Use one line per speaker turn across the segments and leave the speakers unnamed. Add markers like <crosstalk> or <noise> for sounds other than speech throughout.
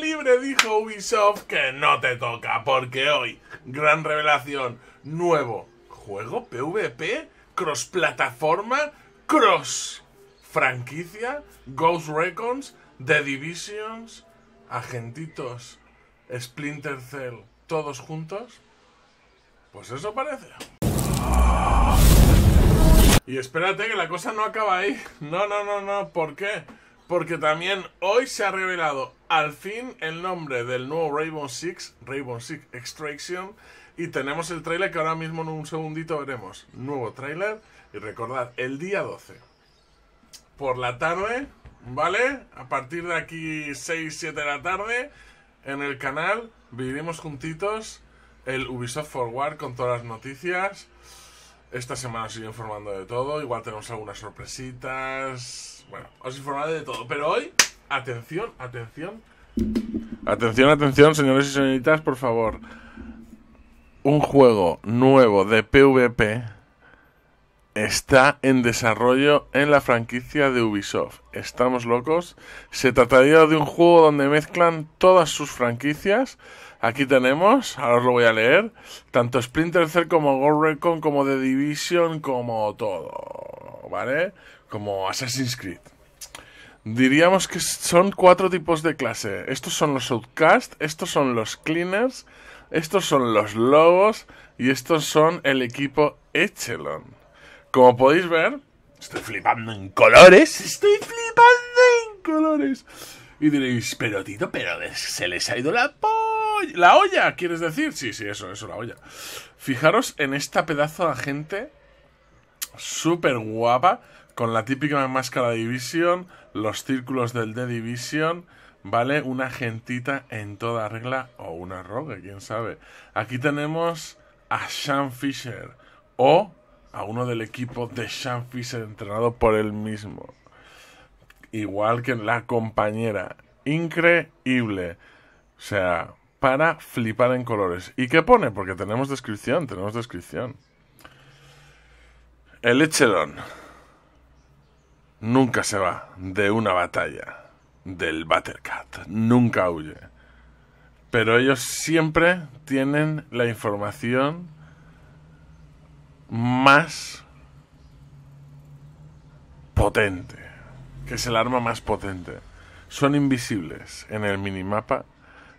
libre, dijo Ubisoft, que no te toca, porque hoy, gran revelación, nuevo juego PvP, cross plataforma, cross franquicia, Ghost Recons, The Divisions, Agentitos, Splinter Cell, todos juntos. Pues eso parece. Y espérate que la cosa no acaba ahí. No, no, no, no, ¿por qué? porque también hoy se ha revelado al fin el nombre del nuevo Rainbow Six, Rainbow Six Extraction, y tenemos el trailer que ahora mismo en un segundito veremos. Nuevo trailer y recordad, el día 12, por la tarde, ¿vale? A partir de aquí 6, 7 de la tarde, en el canal, viviremos juntitos el Ubisoft Forward con todas las noticias. Esta semana os informando de todo. Igual tenemos algunas sorpresitas. Bueno, os informaré de todo. Pero hoy, atención, atención. Atención, atención, señores y señoritas, por favor. Un juego nuevo de PvP está en desarrollo en la franquicia de Ubisoft. Estamos locos. Se trataría de un juego donde mezclan todas sus franquicias Aquí tenemos, ahora os lo voy a leer, tanto Splinter Cell como Gold Recon, como The Division, como todo, ¿vale? Como Assassin's Creed. Diríamos que son cuatro tipos de clase. Estos son los Outcast, estos son los Cleaners, estos son los Lobos y estos son el equipo Echelon. Como podéis ver, estoy flipando en colores, estoy flipando en colores. Y diréis, pero Tito, pero se les ha ido la la olla, ¿quieres decir? Sí, sí, eso, eso, la olla. Fijaros en esta pedazo de gente súper guapa, con la típica máscara de Division, los círculos del de Division, ¿vale? Una gentita en toda regla, o una rogue, quién sabe. Aquí tenemos a Sean Fisher, o a uno del equipo de Sean Fisher entrenado por él mismo. Igual que la compañera. Increíble. O sea, para flipar en colores. ¿Y qué pone? Porque tenemos descripción, tenemos descripción. El Echelon nunca se va de una batalla del Buttercat, nunca huye. Pero ellos siempre tienen la información más potente, que es el arma más potente. Son invisibles en el minimapa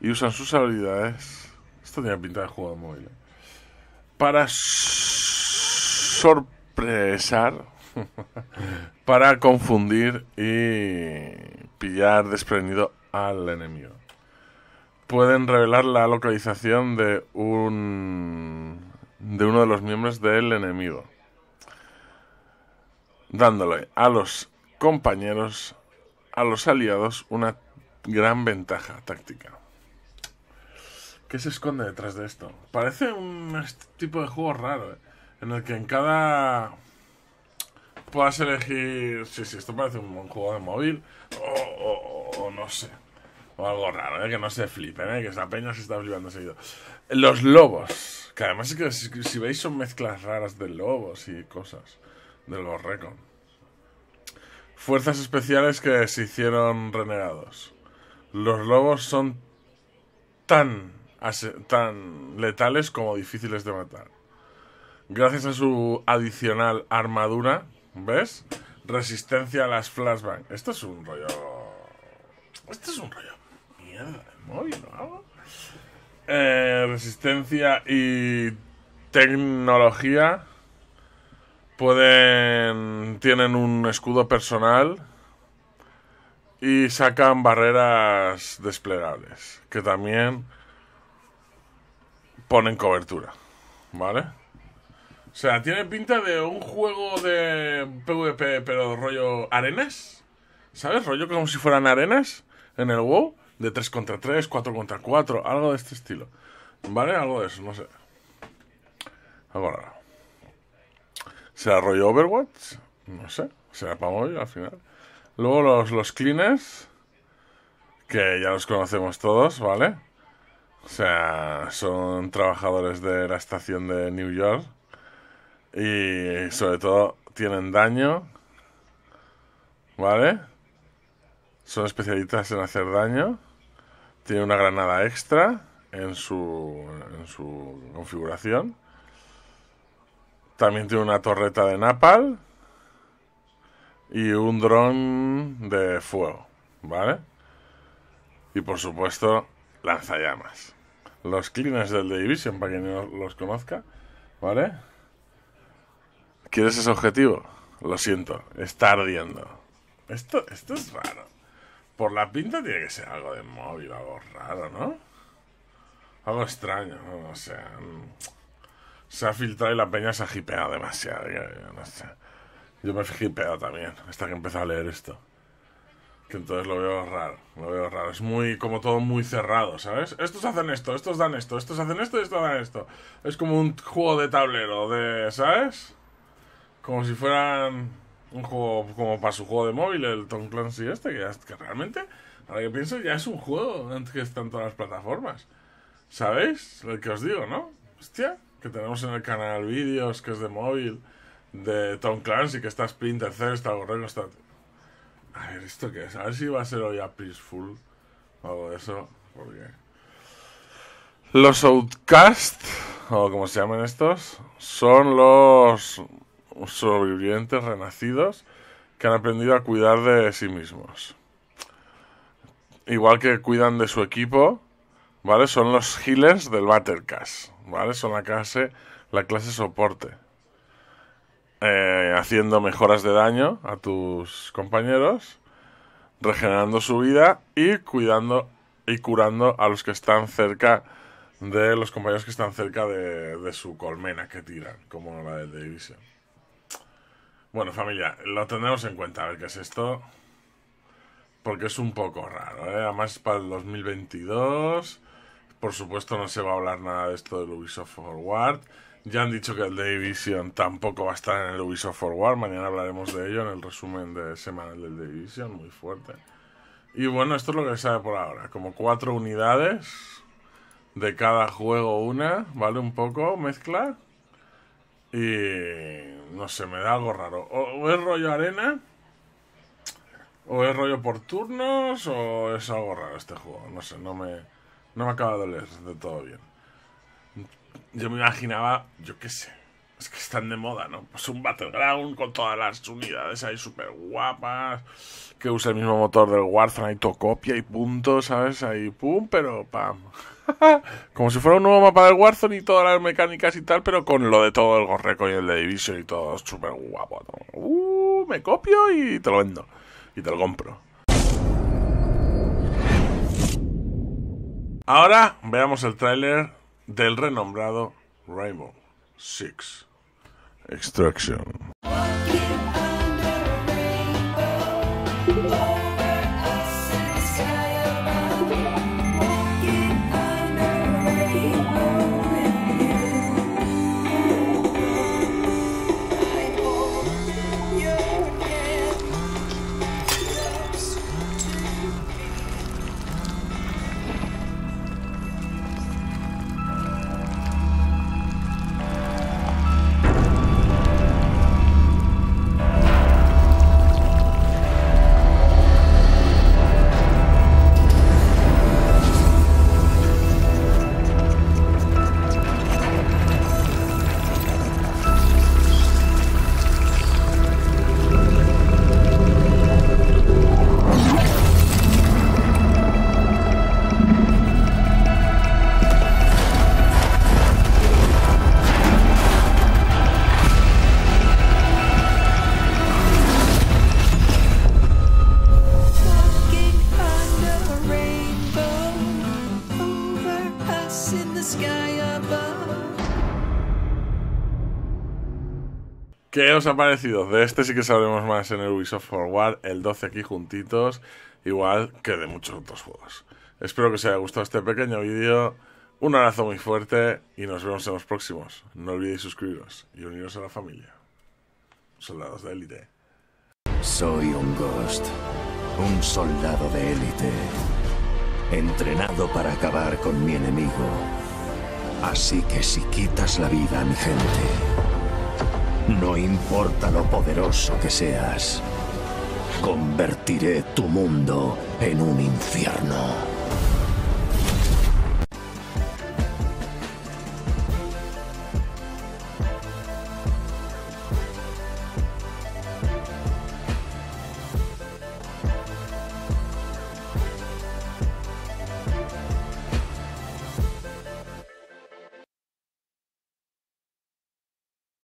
y usan sus habilidades. Esto tiene pinta de juego de móvil. ¿eh? Para sorpresar, <laughs> para confundir y pillar desprendido al enemigo. Pueden revelar la localización de un de uno de los miembros del enemigo, dándole a los compañeros, a los aliados una gran ventaja táctica. ¿Qué se esconde detrás de esto? Parece un tipo de juego raro, eh, en el que en cada puedas elegir sí, sí, esto parece un juego de móvil o, no sé. O algo raro, ¿eh? que no se flipen, ¿eh? que esa peña se está flipando seguido. Los lobos, que además es que si, veis son mezclas raras de lobos y cosas de los Recon. Fuerzas especiales que se hicieron renegados. Los lobos son tan tan letales como difíciles de matar. Gracias a su adicional armadura, ¿ves? Resistencia a las flashbangs Esto es un rollo. Esto es un rollo. Mierda, móvil, ¿no? Eh, resistencia y tecnología pueden tienen un escudo personal y sacan barreras desplegables que también ponen cobertura, ¿vale? O sea, tiene pinta de un juego de PvP, pero rollo arenas, ¿sabes? Rollo como si fueran arenas en el WoW, de 3 contra 3, 4 contra 4, algo de este estilo, ¿vale? Algo de eso, no sé. ahora ¿Será rollo Overwatch? No sé. ¿Será para hoy al final? Luego los, los cleaners, que ya los conocemos todos, ¿vale? O sea, son trabajadores de la estación de New York y sobre todo tienen daño, ¿vale? Son especialistas en hacer daño, tienen una granada extra en su, en su configuración, también tiene una torreta de napal y un dron de fuego, ¿vale? Y por supuesto lanzallamas. Los cleaners del The Division, para quien no los conozca, ¿vale? ¿Quieres ese objetivo? Lo siento, está ardiendo. Esto, esto es raro. Por la pinta tiene que ser algo de móvil, algo raro, ¿no? Algo extraño, ¿no? O sea, se ha filtrado y la peña se ha hipeado demasiado. Yo, yo me he hipeado también, hasta que empecé a leer esto que entonces lo veo raro, lo veo raro. Es muy, como todo muy cerrado, ¿sabes? Estos hacen esto, estos dan esto, estos hacen esto y estos dan esto. Es como un juego de tablero, de, ¿sabes? Como si fueran un juego, como para su juego de móvil, el Tom Clancy este, que, realmente, ahora que pienso, ya es un juego antes que están todas las plataformas. ¿Sabéis? lo que os digo, ¿no? Hostia, que tenemos en el canal vídeos que es de móvil, de Tom Clancy, que está Splinter Cell, está Borrego, está... A ver, ¿esto qué es? A ver si va a ser hoy a Peaceful o algo de eso. Porque. Los Outcast, o como se llaman estos, son los sobrevivientes renacidos que han aprendido a cuidar de sí mismos. Igual que cuidan de su equipo, ¿vale? Son los healers del Battlecast, ¿vale? Son la clase, la clase soporte. Eh, haciendo mejoras de daño a tus compañeros, regenerando su vida y cuidando y curando a los que están cerca de los compañeros que están cerca de, su colmena que tiran, como la del Division. Bueno, familia, lo tendremos en cuenta, a ver qué es esto. Porque es un poco raro, ¿eh? Además, para el 2022, por supuesto, no se va a hablar nada de esto del Ubisoft Forward. Ya han dicho que el Division tampoco va a estar en el Ubisoft Forward. Mañana hablaremos de ello en el resumen de semana del Division, muy fuerte. Y bueno, esto es lo que se sabe por ahora. Como cuatro unidades, de cada juego una, ¿vale? Un poco, mezcla. Y no sé, me da algo raro. O, es rollo arena, o es rollo por turnos, o es algo raro este juego. No sé, no me, no me acaba de leer de todo bien yo me imaginaba, yo qué sé, es que están de moda, ¿no? Pues un Battleground con todas las unidades ahí súper guapas, que usa el mismo motor del Warzone, ahí copia y punto, ¿sabes? Ahí pum, pero pam. <laughs> Como si fuera un nuevo mapa del Warzone y todas las mecánicas y tal, pero con lo de todo el Gorreco y el de Division y todo súper guapo. Uh, me copio y te lo vendo. Y te lo compro. Ahora veamos el tráiler del renombrado Rainbow Six Extraction. ¿Qué os ha parecido? De este sí que sabremos más en el Ubisoft Forward, el 12 aquí juntitos, igual que de muchos otros juegos. Espero que os haya gustado este pequeño vídeo, un abrazo muy fuerte y nos vemos en los próximos. No olvidéis suscribiros y uniros a la familia. Soldados de élite. Soy un Ghost, un soldado de élite, entrenado para acabar con mi enemigo. Así que si quitas la vida a mi gente no importa lo poderoso que seas, convertiré tu mundo en un infierno.